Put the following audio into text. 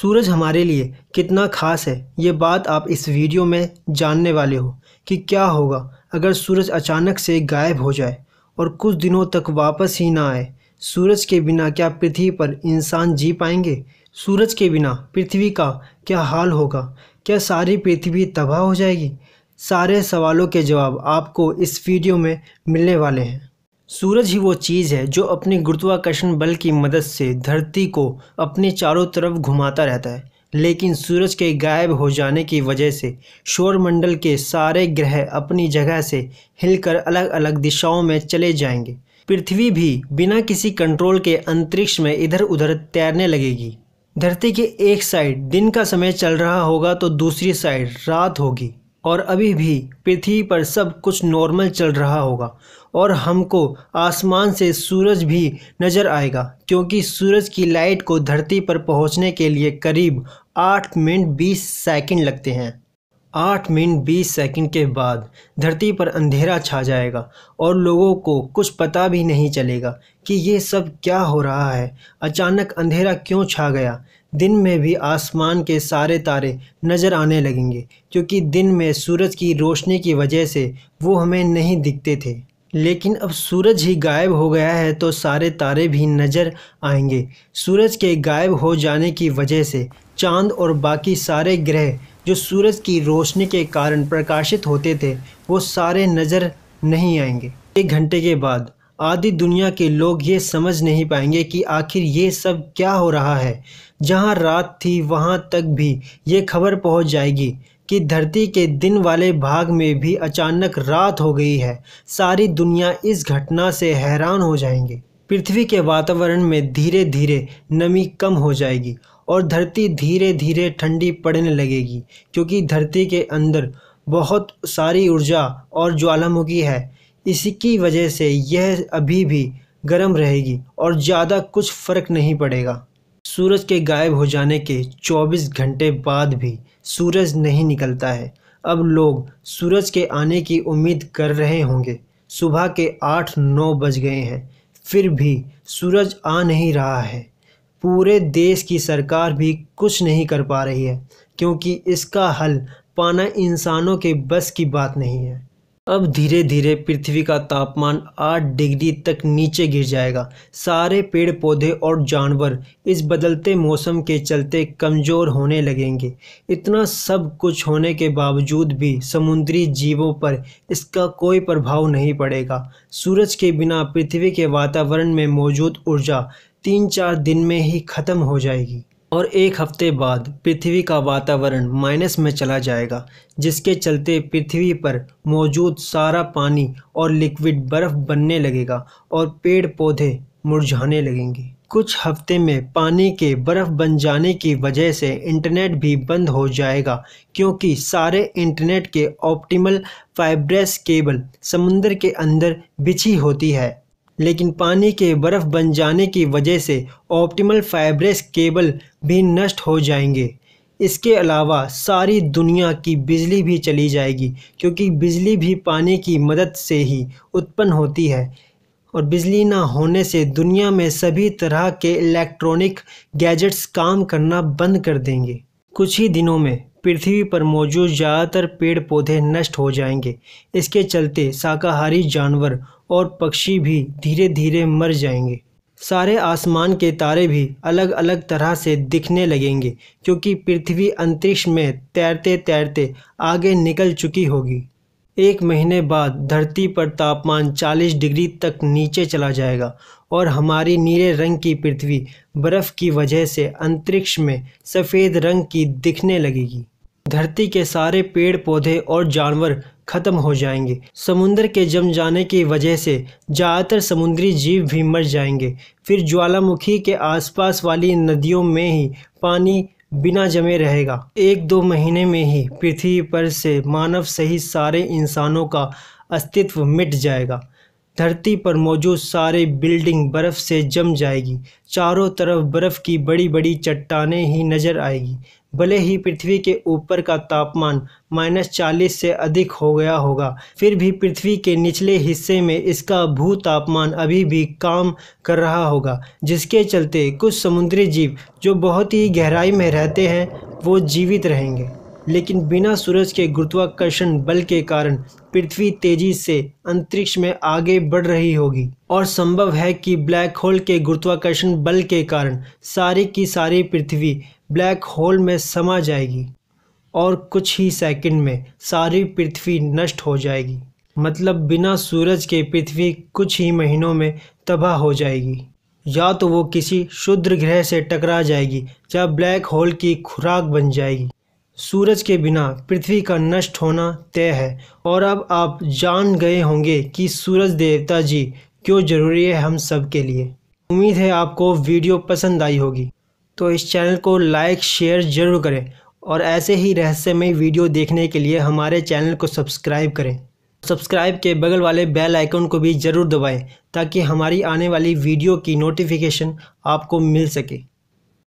सूरज हमारे लिए कितना ख़ास है ये बात आप इस वीडियो में जानने वाले हो कि क्या होगा अगर सूरज अचानक से गायब हो जाए और कुछ दिनों तक वापस ही ना आए सूरज के बिना क्या पृथ्वी पर इंसान जी पाएंगे सूरज के बिना पृथ्वी का क्या हाल होगा क्या सारी पृथ्वी तबाह हो जाएगी सारे सवालों के जवाब आपको इस वीडियो में मिलने वाले हैं सूरज ही वो चीज़ है जो अपने गुरुत्वाकर्षण बल की मदद से धरती को अपने चारों तरफ घुमाता रहता है लेकिन सूरज के गायब हो जाने की वजह से शोरमंडल के सारे ग्रह अपनी जगह से हिलकर अलग अलग दिशाओं में चले जाएंगे पृथ्वी भी बिना किसी कंट्रोल के अंतरिक्ष में इधर उधर तैरने लगेगी धरती के एक साइड दिन का समय चल रहा होगा तो दूसरी साइड रात होगी और अभी भी पृथ्वी पर सब कुछ नॉर्मल चल रहा होगा और हमको आसमान से सूरज भी नज़र आएगा क्योंकि सूरज की लाइट को धरती पर पहुंचने के लिए करीब आठ मिनट बीस सेकंड लगते हैं आठ मिनट बीस सेकंड के बाद धरती पर अंधेरा छा जाएगा और लोगों को कुछ पता भी नहीं चलेगा कि ये सब क्या हो रहा है अचानक अंधेरा क्यों छा गया दिन में भी आसमान के सारे तारे नज़र आने लगेंगे क्योंकि दिन में सूरज की रोशनी की वजह से वो हमें नहीं दिखते थे लेकिन अब सूरज ही गायब हो गया है तो सारे तारे भी नज़र आएंगे सूरज के गायब हो जाने की वजह से चांद और बाकी सारे ग्रह जो सूरज की रोशनी के कारण प्रकाशित होते थे वो सारे नज़र नहीं आएंगे एक घंटे के बाद आदि दुनिया के लोग ये समझ नहीं पाएंगे कि आखिर ये सब क्या हो रहा है जहाँ रात थी वहाँ तक भी ये खबर पहुँच जाएगी कि धरती के दिन वाले भाग में भी अचानक रात हो गई है सारी दुनिया इस घटना से हैरान हो जाएंगे पृथ्वी के वातावरण में धीरे धीरे नमी कम हो जाएगी और धरती धीरे धीरे ठंडी पड़ने लगेगी क्योंकि धरती के अंदर बहुत सारी ऊर्जा और ज्वालामुखी है इसी की वजह से यह अभी भी गर्म रहेगी और ज़्यादा कुछ फ़र्क नहीं पड़ेगा सूरज के गायब हो जाने के 24 घंटे बाद भी सूरज नहीं निकलता है अब लोग सूरज के आने की उम्मीद कर रहे होंगे सुबह के आठ नौ बज गए हैं फिर भी सूरज आ नहीं रहा है पूरे देश की सरकार भी कुछ नहीं कर पा रही है क्योंकि इसका हल पाना इंसानों के बस की बात नहीं है अब धीरे धीरे पृथ्वी का तापमान 8 डिग्री तक नीचे गिर जाएगा सारे पेड़ पौधे और जानवर इस बदलते मौसम के चलते कमज़ोर होने लगेंगे इतना सब कुछ होने के बावजूद भी समुद्री जीवों पर इसका कोई प्रभाव नहीं पड़ेगा सूरज के बिना पृथ्वी के वातावरण में मौजूद ऊर्जा तीन चार दिन में ही ख़त्म हो जाएगी और एक हफ्ते बाद पृथ्वी का वातावरण माइनस में चला जाएगा जिसके चलते पृथ्वी पर मौजूद सारा पानी और लिक्विड बर्फ़ बनने लगेगा और पेड़ पौधे मुरझाने लगेंगे कुछ हफ्ते में पानी के बर्फ़ बन जाने की वजह से इंटरनेट भी बंद हो जाएगा क्योंकि सारे इंटरनेट के ऑप्टिमल फाइब्रेस केबल समुंदर के अंदर बिछी होती है लेकिन पानी के बर्फ़ बन जाने की वजह से ऑप्टिमल फाइब्रेस केबल भी नष्ट हो जाएंगे इसके अलावा सारी दुनिया की बिजली भी चली जाएगी क्योंकि बिजली भी पानी की मदद से ही उत्पन्न होती है और बिजली ना होने से दुनिया में सभी तरह के इलेक्ट्रॉनिक गैजेट्स काम करना बंद कर देंगे कुछ ही दिनों में पृथ्वी पर मौजूद ज़्यादातर पेड़ पौधे नष्ट हो जाएंगे इसके चलते शाकाहारी जानवर और पक्षी भी धीरे धीरे मर जाएंगे सारे आसमान के तारे भी अलग अलग तरह से दिखने लगेंगे क्योंकि पृथ्वी अंतरिक्ष में तैरते तैरते आगे निकल चुकी होगी एक महीने बाद धरती पर तापमान 40 डिग्री तक नीचे चला जाएगा और हमारी नीले रंग की पृथ्वी बर्फ़ की वजह से अंतरिक्ष में सफ़ेद रंग की दिखने लगेगी धरती के सारे पेड़ पौधे और जानवर खत्म हो जाएंगे समुद्र के जम जाने की वजह से ज़्यादातर समुद्री जीव भी मर जाएंगे फिर ज्वालामुखी के आसपास वाली नदियों में ही पानी बिना जमे रहेगा एक दो महीने में ही पृथ्वी पर से मानव सहित सारे इंसानों का अस्तित्व मिट जाएगा धरती पर मौजूद सारे बिल्डिंग बर्फ़ से जम जाएगी चारों तरफ बर्फ़ की बड़ी बड़ी चट्टाने ही नज़र आएगी भले ही पृथ्वी के ऊपर का तापमान माइनस चालीस से अधिक हो गया होगा फिर भी पृथ्वी के निचले हिस्से में इसका भू तापमान अभी भी काम कर रहा होगा जिसके चलते कुछ समुद्री जीव जो बहुत ही गहराई में रहते हैं वो जीवित रहेंगे लेकिन बिना सूरज के गुरुत्वाकर्षण बल के कारण पृथ्वी तेजी से अंतरिक्ष में आगे बढ़ रही होगी और संभव है कि ब्लैक होल के गुरुत्वाकर्षण बल के कारण सारी की सारी पृथ्वी ब्लैक होल में समा जाएगी और कुछ ही सेकंड में सारी पृथ्वी नष्ट हो जाएगी मतलब बिना सूरज के पृथ्वी कुछ ही महीनों में तबाह हो जाएगी या तो वो किसी शुद्र ग्रह से टकरा जाएगी या ब्लैक होल की खुराक बन जाएगी सूरज के बिना पृथ्वी का नष्ट होना तय है और अब आप जान गए होंगे कि सूरज देवता जी क्यों ज़रूरी है हम सब के लिए उम्मीद है आपको वीडियो पसंद आई होगी तो इस चैनल को लाइक शेयर ज़रूर करें और ऐसे ही रहस्यमय वीडियो देखने के लिए हमारे चैनल को सब्सक्राइब करें सब्सक्राइब के बगल वाले बेल आइकन को भी ज़रूर दबाएं ताकि हमारी आने वाली वीडियो की नोटिफिकेशन आपको मिल सके